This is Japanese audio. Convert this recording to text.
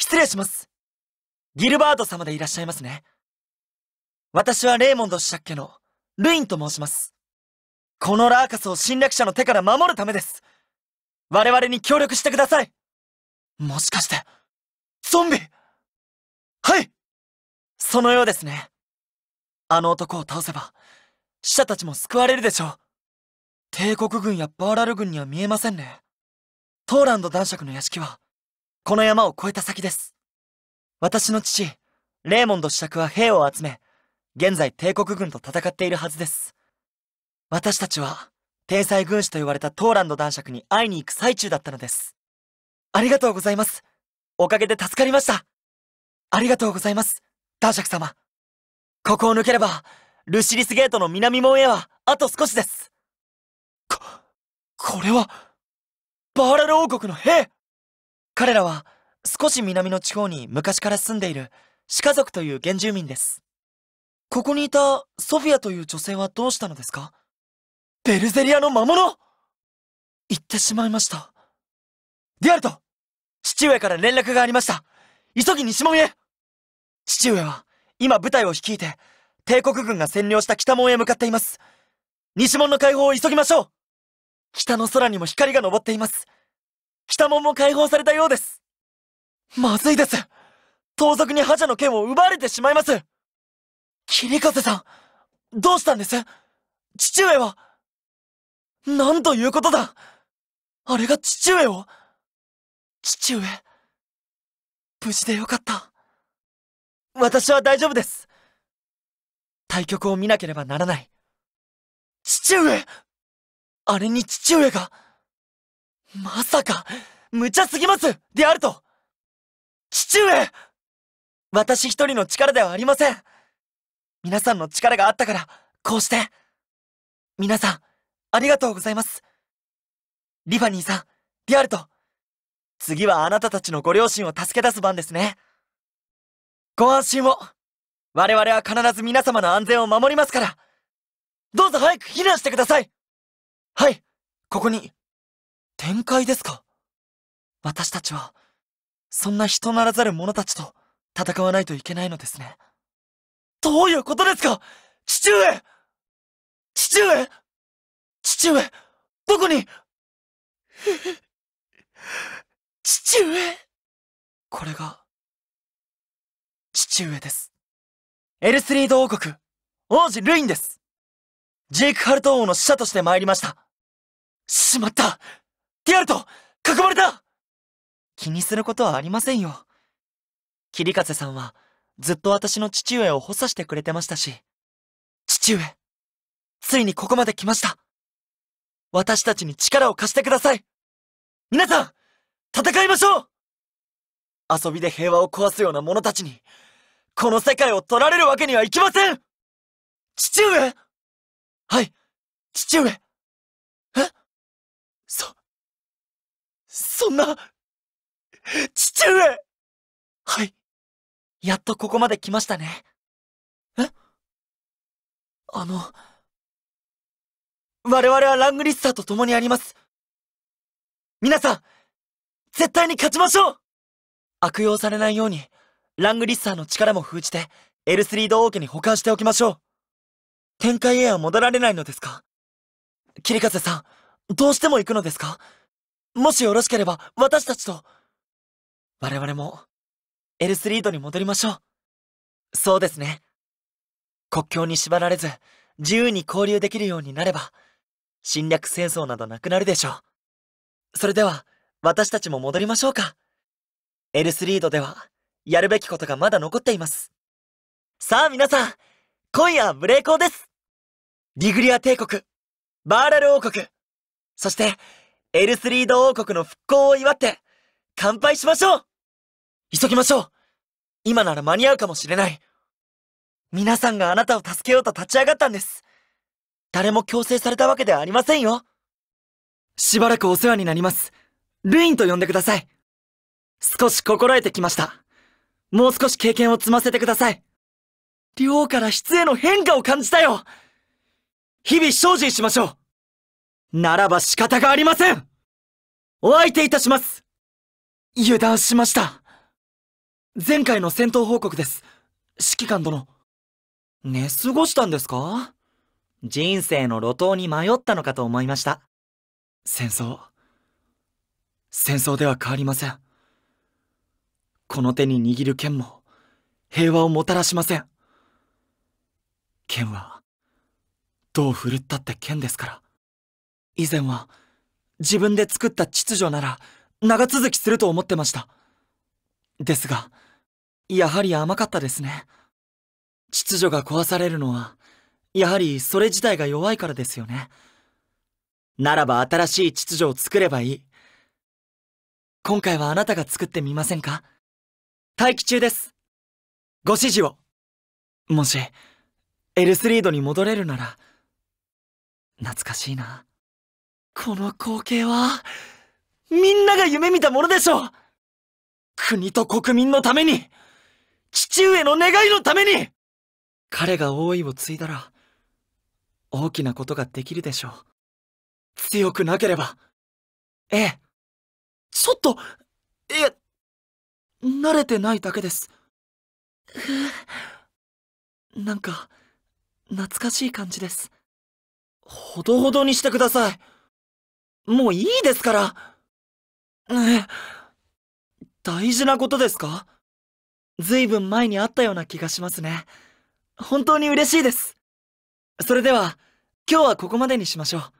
失礼します。ギルバート様でいらっしゃいますね。私はレーモンド子爵家のルインと申します。このラーカスを侵略者の手から守るためです。我々に協力してください。もしかして、ゾンビはいそのようですね。あの男を倒せば、死者たちも救われるでしょう。帝国軍やバーラル軍には見えませんね。トーランド男爵の屋敷は、この山を越えた先です。私の父、レーモンド主爵は兵を集め、現在帝国軍と戦っているはずです。私たちは、天才軍師と言われたトーランド男爵に会いに行く最中だったのです。ありがとうございます。おかげで助かりました。ありがとうございます、男爵様。ここを抜ければ、ルシリスゲートの南門へは、あと少しです。こ、これは、バーラル王国の兵彼らは少し南の地方に昔から住んでいるシ家族という原住民です。ここにいたソフィアという女性はどうしたのですかベルゼリアの魔物行ってしまいました。ディアルト父上から連絡がありました急ぎ西門へ父上は今部隊を率いて帝国軍が占領した北門へ向かっています。西門の解放を急ぎましょう北の空にも光が昇っています。北門も解放されたようですまずいです盗賊に覇者の剣を奪われてしまいます霧風さんどうしたんです父上はなんということだあれが父上を父上、無事でよかった。私は大丈夫です。対局を見なければならない。父上あれに父上が。まさか、無茶すぎますであると父上私一人の力ではありません皆さんの力があったから、こうして。皆さん、ありがとうございます。リファニーさん、ディアルト。次はあなたたちのご両親を助け出す番ですね。ご安心を。我々は必ず皆様の安全を守りますから。どうぞ早く避難してください。はい、ここに展開ですか私たちは、そんな人ならざる者たちと戦わないといけないのですね。どういうことですか父上父上父上どこに 父上これが、父上です。エルスリード王国、王子ルインです。ジークハルト王の使者として参りました。しまったティアルト囲まれた気にすることはありませんよ。桐風さんはずっと私の父上を補佐してくれてましたし、父上、ついにここまで来ました。私たちに力を貸してください皆さん戦いましょう遊びで平和を壊すような者たちに、この世界を取られるわけにはいきません父上はい、父上えそ、そんな、父上はい。やっとここまで来ましたね。えあの、我々はラングリッサーと共にあります。皆さん、絶対に勝ちましょう悪用されないように、ラングリッサーの力も封じて、エルスリード王家に保管しておきましょう。展開へは戻られないのですか桐風さん、どうしても行くのですかもしよろしければ、私たちと。我々も、エルスリードに戻りましょう。そうですね。国境に縛られず、自由に交流できるようになれば、侵略戦争などなくなるでしょう。それでは、私たちも戻りましょうか。エルスリードでは、やるべきことがまだ残っています。さあ皆さん、今夜は無礼講です。ディグリア帝国、バーラル王国、そして、エルスリード王国の復興を祝って、乾杯しましょう急ぎましょう今なら間に合うかもしれない。皆さんがあなたを助けようと立ち上がったんです。誰も強制されたわけではありませんよ。しばらくお世話になります。ルインと呼んでください。少し心得てきました。もう少し経験を積ませてください。量から質への変化を感じたよ日々精進しましょうならば仕方がありませんお相手いたします油断しました前回の戦闘報告です指揮官殿寝過ごしたんですか人生の路頭に迷ったのかと思いました戦争戦争では変わりませんこの手に握る剣も平和をもたらしません剣はどう振るったって剣ですから以前は自分で作った秩序なら長続きすると思ってましたですがやはり甘かったですね秩序が壊されるのはやはりそれ自体が弱いからですよねならば新しい秩序を作ればいい今回はあなたが作ってみませんか待機中ですご指示をもしエルスリードに戻れるなら懐かしいなこの光景は、みんなが夢見たものでしょう国と国民のために、父上の願いのために彼が王位を継いだら、大きなことができるでしょう。強くなければ。ええ。ちょっと、いや、慣れてないだけです。なんか、懐かしい感じです。ほどほどにしてください。もういいですから。え、大事なことですかずいぶん前にあったような気がしますね。本当に嬉しいです。それでは、今日はここまでにしましょう。